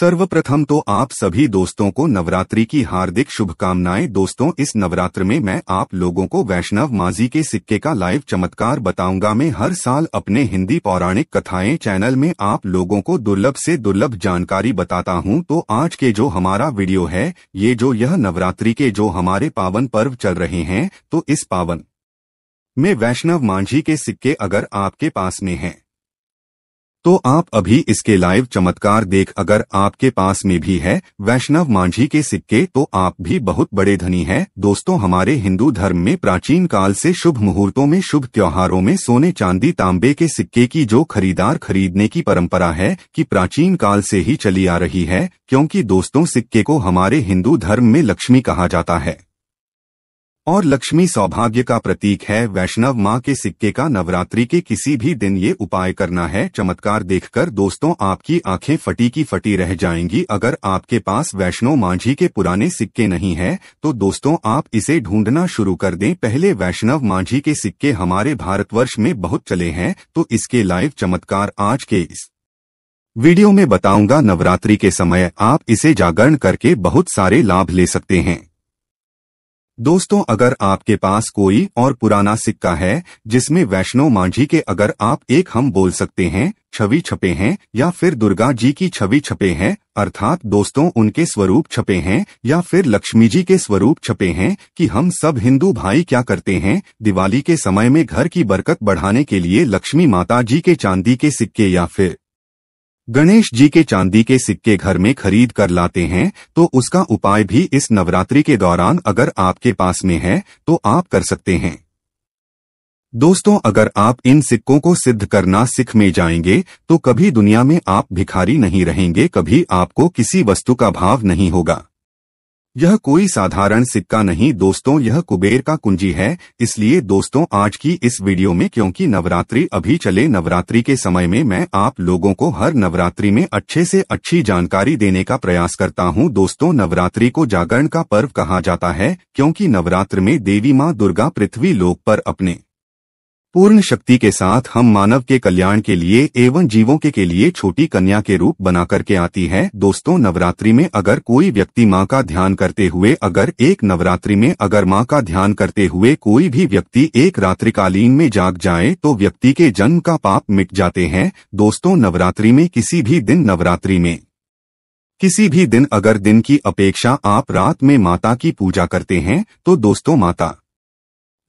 सर्वप्रथम तो आप सभी दोस्तों को नवरात्रि की हार्दिक शुभकामनाएं दोस्तों इस नवरात्र में मैं आप लोगों को वैष्णव माजी के सिक्के का लाइव चमत्कार बताऊंगा मैं हर साल अपने हिंदी पौराणिक कथाएं चैनल में आप लोगों को दुर्लभ से दुर्लभ जानकारी बताता हूं तो आज के जो हमारा वीडियो है ये जो यह नवरात्रि के जो हमारे पावन पर्व चल रहे हैं तो इस पावन में वैष्णव मांझी के सिक्के अगर आपके पास में हैं तो आप अभी इसके लाइव चमत्कार देख अगर आपके पास में भी है वैष्णव मांझी के सिक्के तो आप भी बहुत बड़े धनी हैं दोस्तों हमारे हिंदू धर्म में प्राचीन काल से शुभ मुहूर्तों में शुभ त्योहारों में सोने चांदी तांबे के सिक्के की जो खरीदार खरीदने की परंपरा है कि प्राचीन काल से ही चली आ रही है क्योंकि दोस्तों सिक्के को हमारे हिंदू धर्म में लक्ष्मी कहा जाता है और लक्ष्मी सौभाग्य का प्रतीक है वैष्णव माँ के सिक्के का नवरात्रि के किसी भी दिन ये उपाय करना है चमत्कार देखकर दोस्तों आपकी आंखें फटी की फटी रह जाएंगी अगर आपके पास वैष्णव मांझी के पुराने सिक्के नहीं है तो दोस्तों आप इसे ढूंढना शुरू कर दें पहले वैष्णव मांझी के सिक्के हमारे भारत में बहुत चले हैं तो इसके लाइव चमत्कार आज के इस वीडियो में बताऊंगा नवरात्रि के समय आप इसे जागरण करके बहुत सारे लाभ ले सकते हैं दोस्तों अगर आपके पास कोई और पुराना सिक्का है जिसमें वैष्णो मांझी के अगर आप एक हम बोल सकते हैं छवि छपे हैं या फिर दुर्गा जी की छवि छपे हैं अर्थात दोस्तों उनके स्वरूप छपे हैं या फिर लक्ष्मी जी के स्वरूप छपे हैं कि हम सब हिंदू भाई क्या करते हैं दिवाली के समय में घर की बरकत बढ़ाने के लिए लक्ष्मी माता जी के चांदी के सिक्के या फिर गणेश जी के चांदी के सिक्के घर में खरीद कर लाते हैं तो उसका उपाय भी इस नवरात्रि के दौरान अगर आपके पास में है तो आप कर सकते हैं दोस्तों अगर आप इन सिक्कों को सिद्ध करना सिख में जाएंगे तो कभी दुनिया में आप भिखारी नहीं रहेंगे कभी आपको किसी वस्तु का भाव नहीं होगा यह कोई साधारण सिक्का नहीं दोस्तों यह कुबेर का कुंजी है इसलिए दोस्तों आज की इस वीडियो में क्योंकि नवरात्रि अभी चले नवरात्रि के समय में मैं आप लोगों को हर नवरात्रि में अच्छे से अच्छी जानकारी देने का प्रयास करता हूं दोस्तों नवरात्रि को जागरण का पर्व कहा जाता है क्योंकि नवरात्र में देवी माँ दुर्गा पृथ्वी लोक पर अपने पूर्ण शक्ति के साथ हम मानव के कल्याण के लिए एवं जीवों के के लिए छोटी कन्या के रूप बना करके आती है दोस्तों नवरात्रि में अगर कोई व्यक्ति माँ का ध्यान करते हुए अगर एक नवरात्रि में अगर माँ का ध्यान करते हुए कोई भी व्यक्ति एक रात्रिकालीन में जाग जाए तो व्यक्ति के जन्म का पाप मिट जाते हैं दोस्तों नवरात्रि में किसी भी दिन नवरात्रि में किसी भी दिन अगर दिन की अपेक्षा आप रात में माता की पूजा करते हैं तो दोस्तों माता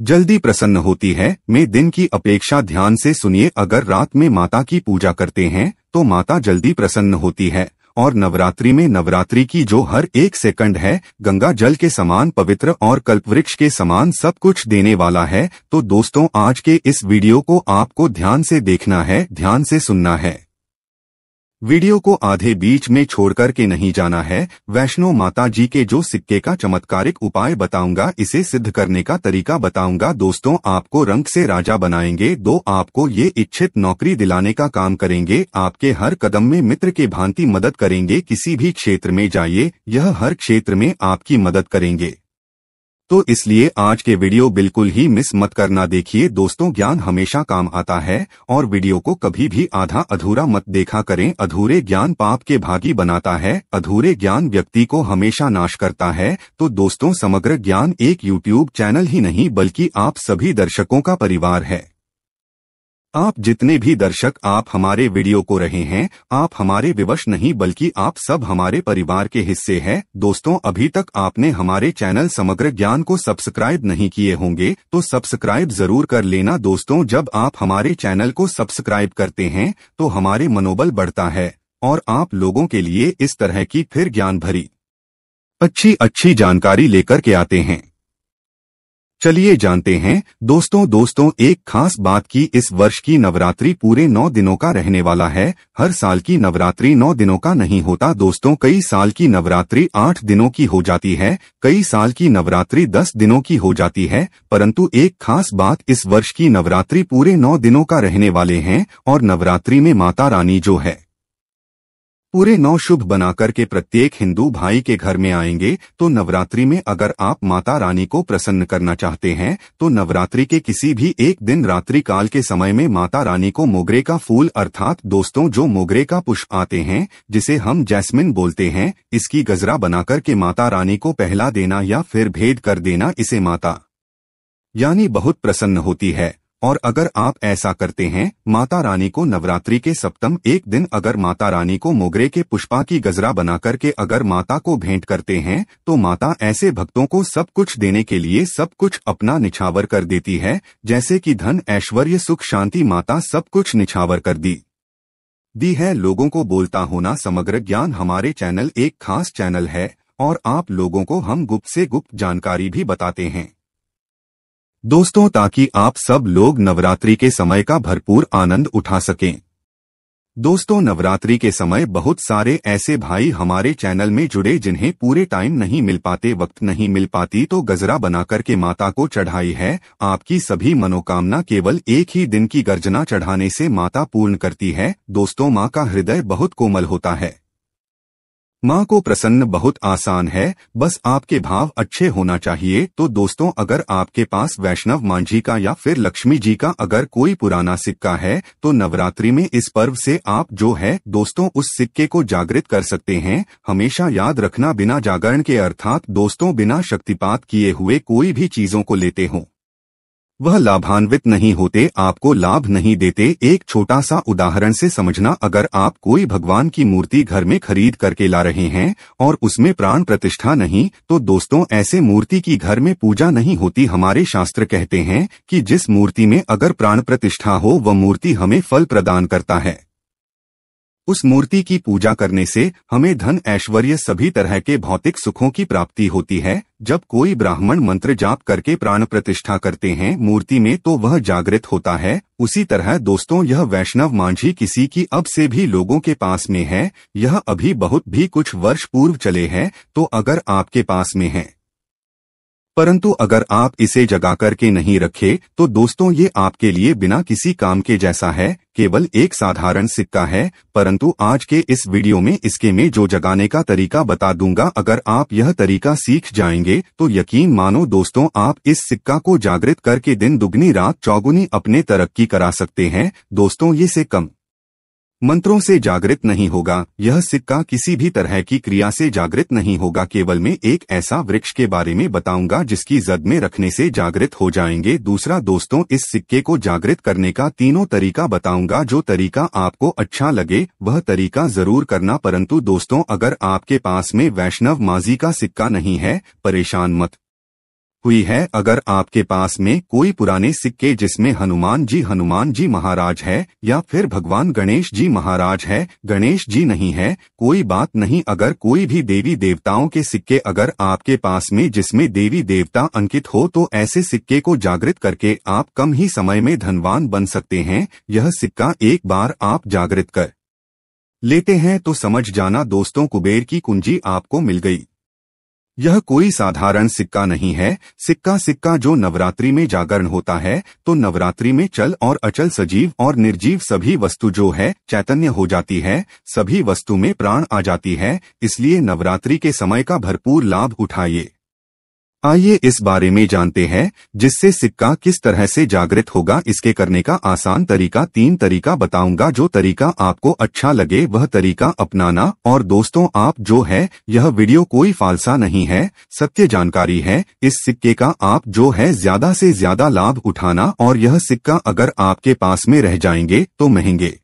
जल्दी प्रसन्न होती है में दिन की अपेक्षा ध्यान से सुनिए अगर रात में माता की पूजा करते हैं तो माता जल्दी प्रसन्न होती है और नवरात्रि में नवरात्रि की जो हर एक सेकंड है गंगा जल के समान पवित्र और कल्पवृक्ष के समान सब कुछ देने वाला है तो दोस्तों आज के इस वीडियो को आपको ध्यान से देखना है ध्यान से सुनना है वीडियो को आधे बीच में छोड़कर के नहीं जाना है वैष्णो माता जी के जो सिक्के का चमत्कारिक उपाय बताऊंगा इसे सिद्ध करने का तरीका बताऊंगा दोस्तों आपको रंग से राजा बनाएंगे दो आपको ये इच्छित नौकरी दिलाने का काम करेंगे आपके हर कदम में मित्र के भांति मदद करेंगे किसी भी क्षेत्र में जाइए यह हर क्षेत्र में आपकी मदद करेंगे तो इसलिए आज के वीडियो बिल्कुल ही मिस मत करना देखिए दोस्तों ज्ञान हमेशा काम आता है और वीडियो को कभी भी आधा अधूरा मत देखा करें अधूरे ज्ञान पाप के भागी बनाता है अधूरे ज्ञान व्यक्ति को हमेशा नाश करता है तो दोस्तों समग्र ज्ञान एक यूट्यूब चैनल ही नहीं बल्कि आप सभी दर्शकों का परिवार है आप जितने भी दर्शक आप हमारे वीडियो को रहे हैं आप हमारे विवश नहीं बल्कि आप सब हमारे परिवार के हिस्से हैं दोस्तों अभी तक आपने हमारे चैनल समग्र ज्ञान को सब्सक्राइब नहीं किए होंगे तो सब्सक्राइब जरूर कर लेना दोस्तों जब आप हमारे चैनल को सब्सक्राइब करते हैं तो हमारे मनोबल बढ़ता है और आप लोगों के लिए इस तरह की फिर ज्ञान भरी अच्छी अच्छी जानकारी लेकर के आते हैं चलिए जानते हैं दोस्तों दोस्तों एक खास बात की इस वर्ष की नवरात्रि पूरे नौ दिनों का रहने वाला है हर साल की नवरात्रि नौ दिनों का नहीं होता दोस्तों कई साल की नवरात्रि आठ दिनों की हो जाती है कई साल की नवरात्रि दस दिनों की हो जाती है परंतु एक खास बात इस वर्ष की नवरात्रि पूरे नौ दिनों का रहने वाले है और नवरात्रि में माता रानी जो है पूरे नौ शुभ बनाकर के प्रत्येक हिंदू भाई के घर में आएंगे तो नवरात्रि में अगर आप माता रानी को प्रसन्न करना चाहते हैं तो नवरात्रि के किसी भी एक दिन रात्रि काल के समय में माता रानी को मोगरे का फूल अर्थात दोस्तों जो मोगरे का पुष्प आते हैं जिसे हम जैस्मिन बोलते हैं इसकी गजरा बनाकर के माता रानी को पहला देना या फिर भेद कर देना इसे माता यानी बहुत प्रसन्न होती है और अगर आप ऐसा करते हैं माता रानी को नवरात्रि के सप्तम एक दिन अगर माता रानी को मोगरे के पुष्पा की गजरा बना करके अगर माता को भेंट करते हैं तो माता ऐसे भक्तों को सब कुछ देने के लिए सब कुछ अपना निछावर कर देती है जैसे कि धन ऐश्वर्य सुख शांति माता सब कुछ निछावर कर दी दी है लोगों को बोलता होना समग्र ज्ञान हमारे चैनल एक खास चैनल है और आप लोगों को हम गुप्त से गुप्त जानकारी भी बताते हैं दोस्तों ताकि आप सब लोग नवरात्रि के समय का भरपूर आनंद उठा सकें दोस्तों नवरात्रि के समय बहुत सारे ऐसे भाई हमारे चैनल में जुड़े जिन्हें पूरे टाइम नहीं मिल पाते वक्त नहीं मिल पाती तो गजरा बनाकर के माता को चढ़ाई है आपकी सभी मनोकामना केवल एक ही दिन की गर्जना चढ़ाने से माता पूर्ण करती है दोस्तों माँ का हृदय बहुत कोमल होता है माँ को प्रसन्न बहुत आसान है बस आपके भाव अच्छे होना चाहिए तो दोस्तों अगर आपके पास वैष्णव मांझी का या फिर लक्ष्मी जी का अगर कोई पुराना सिक्का है तो नवरात्रि में इस पर्व से आप जो है दोस्तों उस सिक्के को जागृत कर सकते हैं हमेशा याद रखना बिना जागरण के अर्थात दोस्तों बिना शक्तिपात किए हुए कोई भी चीजों को लेते हों वह लाभान्वित नहीं होते आपको लाभ नहीं देते एक छोटा सा उदाहरण से समझना अगर आप कोई भगवान की मूर्ति घर में खरीद करके ला रहे हैं और उसमें प्राण प्रतिष्ठा नहीं तो दोस्तों ऐसे मूर्ति की घर में पूजा नहीं होती हमारे शास्त्र कहते हैं कि जिस मूर्ति में अगर प्राण प्रतिष्ठा हो वह मूर्ति हमें फल प्रदान करता है उस मूर्ति की पूजा करने से हमें धन ऐश्वर्य सभी तरह के भौतिक सुखों की प्राप्ति होती है जब कोई ब्राह्मण मंत्र जाप करके प्राण प्रतिष्ठा करते हैं मूर्ति में तो वह जागृत होता है उसी तरह दोस्तों यह वैष्णव मांझी किसी की अब से भी लोगों के पास में है यह अभी बहुत भी कुछ वर्ष पूर्व चले हैं तो अगर आपके पास में है परंतु अगर आप इसे जगा करके नहीं रखे तो दोस्तों ये आपके लिए बिना किसी काम के जैसा है केवल एक साधारण सिक्का है परंतु आज के इस वीडियो में इसके में जो जगाने का तरीका बता दूंगा अगर आप यह तरीका सीख जाएंगे तो यकीन मानो दोस्तों आप इस सिक्का को जागृत करके दिन दुगनी रात चौगुनी अपने तरक्की करा सकते हैं दोस्तों ये से कम मंत्रों से जागृत नहीं होगा यह सिक्का किसी भी तरह की क्रिया से जागृत नहीं होगा केवल मैं एक ऐसा वृक्ष के बारे में बताऊंगा जिसकी जद में रखने से जागृत हो जाएंगे दूसरा दोस्तों इस सिक्के को जागृत करने का तीनों तरीका बताऊंगा जो तरीका आपको अच्छा लगे वह तरीका जरूर करना परंतु दोस्तों अगर आपके पास में वैष्णव माजी का सिक्का नहीं है परेशान मत हुई है अगर आपके पास में कोई पुराने सिक्के जिसमें हनुमान जी हनुमान जी महाराज है या फिर भगवान गणेश जी महाराज है गणेश जी नहीं है कोई बात नहीं अगर कोई भी देवी देवताओं के सिक्के अगर आपके पास में जिसमें देवी देवता अंकित हो तो ऐसे सिक्के को जागृत करके आप कम ही समय में धनवान बन सकते हैं यह सिक्का एक बार आप जागृत कर लेते हैं तो समझ जाना दोस्तों कुबेर की कुंजी आपको मिल गई यह कोई साधारण सिक्का नहीं है सिक्का सिक्का जो नवरात्रि में जागरण होता है तो नवरात्रि में चल और अचल सजीव और निर्जीव सभी वस्तु जो है चैतन्य हो जाती है सभी वस्तु में प्राण आ जाती है इसलिए नवरात्रि के समय का भरपूर लाभ उठाइए आइए इस बारे में जानते हैं जिससे सिक्का किस तरह से जागृत होगा इसके करने का आसान तरीका तीन तरीका बताऊंगा जो तरीका आपको अच्छा लगे वह तरीका अपनाना और दोस्तों आप जो है यह वीडियो कोई फालसा नहीं है सत्य जानकारी है इस सिक्के का आप जो है ज्यादा से ज्यादा लाभ उठाना और यह सिक्का अगर आपके पास में रह जाएंगे तो महंगे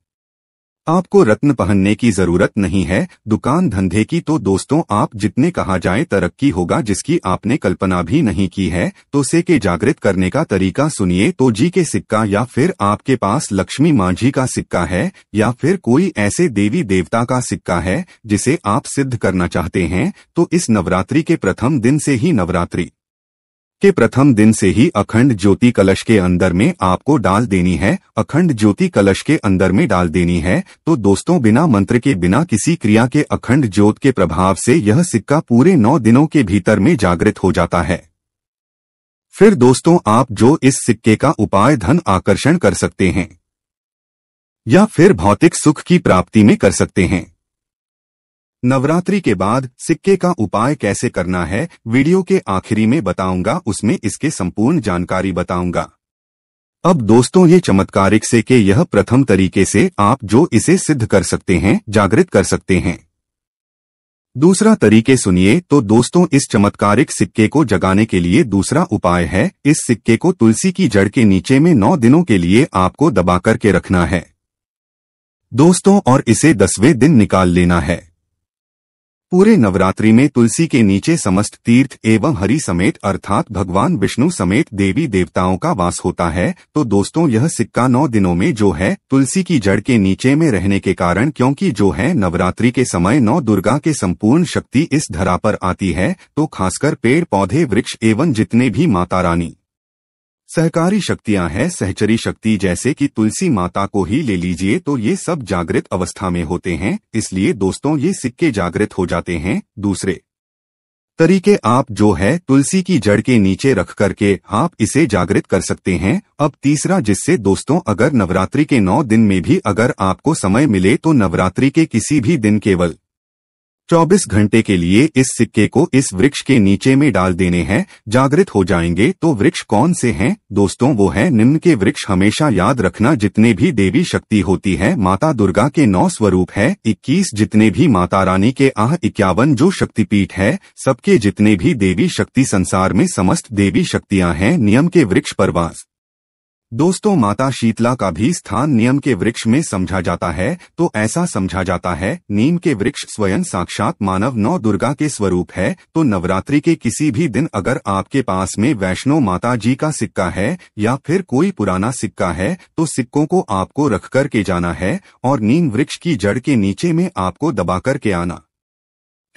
आपको रत्न पहनने की जरूरत नहीं है दुकान धंधे की तो दोस्तों आप जितने कहा जाए तरक्की होगा जिसकी आपने कल्पना भी नहीं की है तो से के जागृत करने का तरीका सुनिए तो जी के सिक्का या फिर आपके पास लक्ष्मी मांझी का सिक्का है या फिर कोई ऐसे देवी देवता का सिक्का है जिसे आप सिद्ध करना चाहते हैं तो इस नवरात्रि के प्रथम दिन से ही नवरात्रि के प्रथम दिन से ही अखंड ज्योति कलश के अंदर में आपको डाल देनी है अखंड ज्योति कलश के अंदर में डाल देनी है तो दोस्तों बिना मंत्र के बिना किसी क्रिया के अखंड ज्योत के प्रभाव से यह सिक्का पूरे नौ दिनों के भीतर में जागृत हो जाता है फिर दोस्तों आप जो इस सिक्के का उपाय धन आकर्षण कर सकते हैं या फिर भौतिक सुख की प्राप्ति में कर सकते हैं नवरात्रि के बाद सिक्के का उपाय कैसे करना है वीडियो के आखिरी में बताऊंगा उसमें इसके संपूर्ण जानकारी बताऊंगा अब दोस्तों ये चमत्कारिक से के यह प्रथम तरीके से आप जो इसे सिद्ध कर सकते हैं जागृत कर सकते हैं दूसरा तरीके सुनिए तो दोस्तों इस चमत्कारिक सिक्के को जगाने के लिए दूसरा उपाय है इस सिक्के को तुलसी की जड़ के नीचे में नौ दिनों के लिए आपको दबा करके रखना है दोस्तों और इसे दसवें दिन निकाल लेना है पूरे नवरात्रि में तुलसी के नीचे समस्त तीर्थ एवं हरि समेत अर्थात भगवान विष्णु समेत देवी देवताओं का वास होता है तो दोस्तों यह सिक्का नौ दिनों में जो है तुलसी की जड़ के नीचे में रहने के कारण क्योंकि जो है नवरात्रि के समय नौ दुर्गा के संपूर्ण शक्ति इस धरा पर आती है तो खासकर पेड़ पौधे वृक्ष एवं जितने भी माता रानी सहकारी शक्तियां हैं सहचरी शक्ति जैसे कि तुलसी माता को ही ले लीजिए तो ये सब जागृत अवस्था में होते हैं इसलिए दोस्तों ये सिक्के जागृत हो जाते हैं दूसरे तरीके आप जो है तुलसी की जड़ के नीचे रख करके आप इसे जागृत कर सकते हैं अब तीसरा जिससे दोस्तों अगर नवरात्रि के नौ दिन में भी अगर आपको समय मिले तो नवरात्रि के किसी भी दिन केवल 24 घंटे के लिए इस सिक्के को इस वृक्ष के नीचे में डाल देने हैं जागृत हो जाएंगे तो वृक्ष कौन से हैं दोस्तों वो है निम्न के वृक्ष हमेशा याद रखना जितने भी देवी शक्ति होती है माता दुर्गा के नौ स्वरूप है 21 जितने भी माता रानी के आह इक्यावन जो शक्तिपीठ है सबके जितने भी देवी शक्ति संसार में समस्त देवी शक्तियाँ हैं नियम के वृक्ष परवास दोस्तों माता शीतला का भी स्थान नियम के वृक्ष में समझा जाता है तो ऐसा समझा जाता है नीम के वृक्ष स्वयं साक्षात मानव नौ दुर्गा के स्वरूप है तो नवरात्रि के किसी भी दिन अगर आपके पास में वैष्णो माता जी का सिक्का है या फिर कोई पुराना सिक्का है तो सिक्कों को आपको रख कर के जाना है और नीम वृक्ष की जड़ के नीचे में आपको दबा कर के आना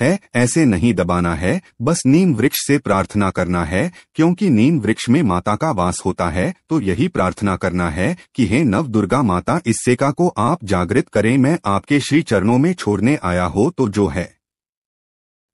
है ऐसे नहीं दबाना है बस नीम वृक्ष से प्रार्थना करना है क्योंकि नीम वृक्ष में माता का वास होता है तो यही प्रार्थना करना है कि हे नव दुर्गा माता इस सेका को आप जागृत करें मैं आपके श्री चरणों में छोड़ने आया हो तो जो है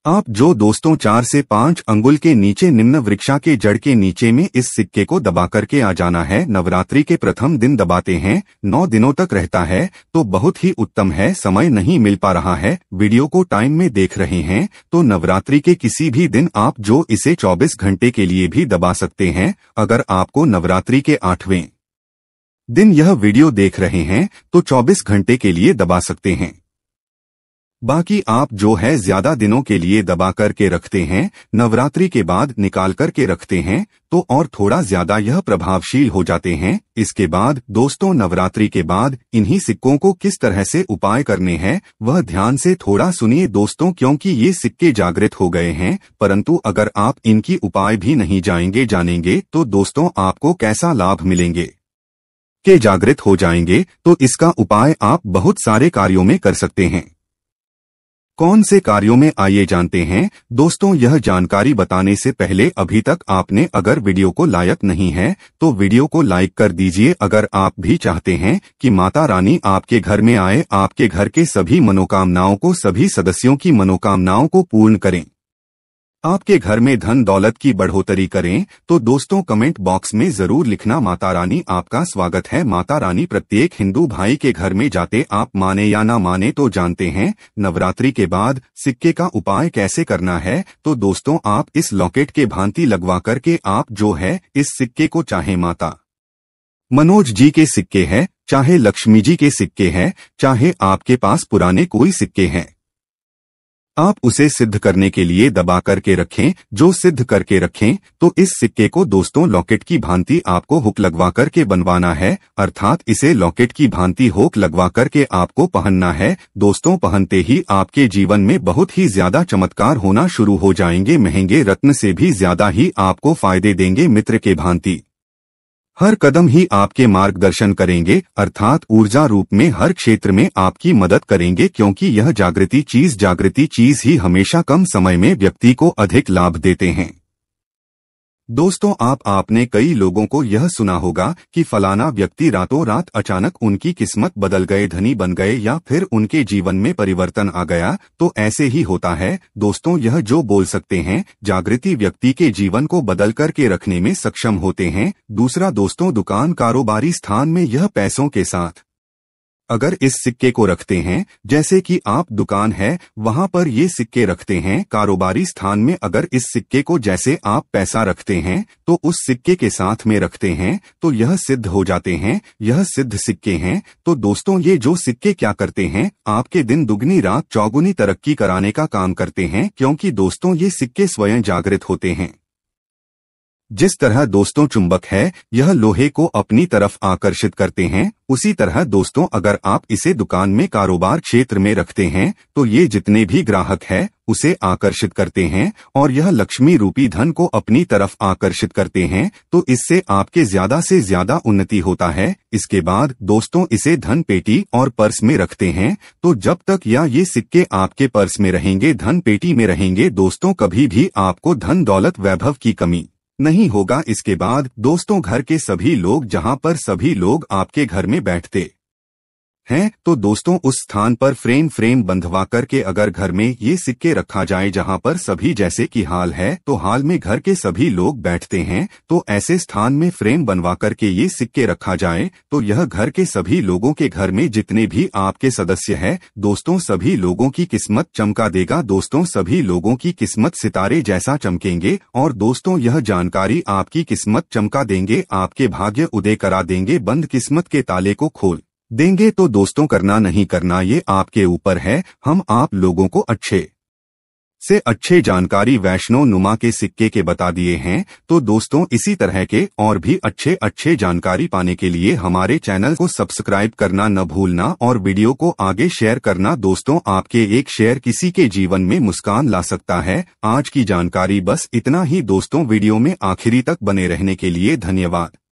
आप जो दोस्तों चार से पांच अंगुल के नीचे निम्न वृक्षा के जड़ के नीचे में इस सिक्के को दबा करके आ जाना है नवरात्रि के प्रथम दिन दबाते हैं नौ दिनों तक रहता है तो बहुत ही उत्तम है समय नहीं मिल पा रहा है वीडियो को टाइम में देख रहे हैं तो नवरात्रि के किसी भी दिन आप जो इसे चौबीस घंटे के लिए भी दबा सकते हैं अगर आपको नवरात्रि के आठवें दिन यह वीडियो देख रहे हैं तो चौबीस घंटे के लिए दबा सकते हैं बाकी आप जो है ज्यादा दिनों के लिए दबा करके रखते हैं नवरात्रि के बाद निकाल करके रखते हैं तो और थोड़ा ज्यादा यह प्रभावशील हो जाते हैं इसके बाद दोस्तों नवरात्रि के बाद इन्हीं सिक्कों को किस तरह से उपाय करने हैं वह ध्यान से थोड़ा सुनिए दोस्तों क्योंकि ये सिक्के जागृत हो गए हैं परंतु अगर आप इनकी उपाय भी नहीं जाएंगे जानेंगे तो दोस्तों आपको कैसा लाभ मिलेंगे के जागृत हो जाएंगे तो इसका उपाय आप बहुत सारे कार्यों में कर सकते हैं कौन से कार्यों में आइए जानते हैं दोस्तों यह जानकारी बताने से पहले अभी तक आपने अगर वीडियो को लायक नहीं है तो वीडियो को लाइक कर दीजिए अगर आप भी चाहते हैं कि माता रानी आपके घर में आए आपके घर के सभी मनोकामनाओं को सभी सदस्यों की मनोकामनाओं को पूर्ण करें आपके घर में धन दौलत की बढ़ोतरी करें तो दोस्तों कमेंट बॉक्स में जरूर लिखना माता रानी आपका स्वागत है माता रानी प्रत्येक हिंदू भाई के घर में जाते आप माने या ना माने तो जानते हैं नवरात्रि के बाद सिक्के का उपाय कैसे करना है तो दोस्तों आप इस लॉकेट के भांति लगवा करके आप जो है इस सिक्के को चाहे माता मनोज जी के सिक्के है चाहे लक्ष्मी जी के सिक्के हैं चाहे आपके पास पुराने कोई सिक्के हैं आप उसे सिद्ध करने के लिए दबा करके रखें जो सिद्ध करके रखें तो इस सिक्के को दोस्तों लॉकेट की भांति आपको हुक लगवा करके बनवाना है अर्थात इसे लॉकेट की भांति हुक लगवा करके आपको पहनना है दोस्तों पहनते ही आपके जीवन में बहुत ही ज्यादा चमत्कार होना शुरू हो जाएंगे महंगे रत्न से भी ज्यादा ही आपको फायदे देंगे मित्र के भांति हर कदम ही आपके मार्गदर्शन करेंगे अर्थात ऊर्जा रूप में हर क्षेत्र में आपकी मदद करेंगे क्योंकि यह जागृति चीज जागृति चीज ही हमेशा कम समय में व्यक्ति को अधिक लाभ देते हैं दोस्तों आप आपने कई लोगों को यह सुना होगा कि फलाना व्यक्ति रातों रात अचानक उनकी किस्मत बदल गए धनी बन गए या फिर उनके जीवन में परिवर्तन आ गया तो ऐसे ही होता है दोस्तों यह जो बोल सकते हैं जागृति व्यक्ति के जीवन को बदल करके रखने में सक्षम होते हैं दूसरा दोस्तों दुकान कारोबारी स्थान में यह पैसों के साथ अगर इस सिक्के को रखते हैं जैसे कि आप दुकान है वहां पर ये सिक्के रखते हैं कारोबारी स्थान में अगर इस सिक्के को जैसे आप पैसा रखते हैं तो उस सिक्के के साथ में रखते हैं तो यह सिद्ध हो जाते हैं यह सिद्ध सिक्के हैं तो दोस्तों ये जो सिक्के क्या करते हैं आपके दिन दुगनी रात चौगुनी तरक्की कराने का काम करते हैं क्योंकि दोस्तों ये सिक्के स्वयं जागृत होते हैं जिस तरह दोस्तों चुंबक है यह लोहे को अपनी तरफ आकर्षित करते हैं उसी तरह दोस्तों अगर आप इसे दुकान में कारोबार क्षेत्र में रखते हैं तो ये जितने भी ग्राहक है उसे आकर्षित करते हैं और यह लक्ष्मी रूपी धन को अपनी तरफ आकर्षित करते हैं तो इससे आपके ज्यादा से ज्यादा उन्नति होता है इसके बाद दोस्तों इसे धन पेटी और पर्स में रखते हैं तो जब तक या ये सिक्के आपके पर्स में रहेंगे धन पेटी में रहेंगे दोस्तों कभी भी आपको धन दौलत वैभव की कमी नहीं होगा इसके बाद दोस्तों घर के सभी लोग जहां पर सभी लोग आपके घर में बैठते हैं तो दोस्तों उस स्थान पर फ्रेम फ्रेम बंधवा करके अगर घर में ये सिक्के रखा जाए जहां पर सभी जैसे कि हाल है तो हाल में घर के सभी लोग बैठते हैं तो ऐसे स्थान में फ्रेम बनवा करके ये सिक्के रखा जाए तो यह घर के सभी लोगों के घर में जितने भी आपके सदस्य हैं दोस्तों सभी लोगों की किस्मत चमका देगा दोस्तों सभी लोगों की किस्मत सितारे जैसा चमकेंगे और दोस्तों यह जानकारी आपकी किस्मत चमका देंगे आपके भाग्य उदय करा देंगे बंद किस्मत के ताले को खोल देंगे तो दोस्तों करना नहीं करना ये आपके ऊपर है हम आप लोगों को अच्छे से अच्छे जानकारी वैष्णो नुमा के सिक्के के बता दिए हैं तो दोस्तों इसी तरह के और भी अच्छे अच्छे जानकारी पाने के लिए हमारे चैनल को सब्सक्राइब करना न भूलना और वीडियो को आगे शेयर करना दोस्तों आपके एक शेयर किसी के जीवन में मुस्कान ला सकता है आज की जानकारी बस इतना ही दोस्तों वीडियो में आखिरी तक बने रहने के लिए धन्यवाद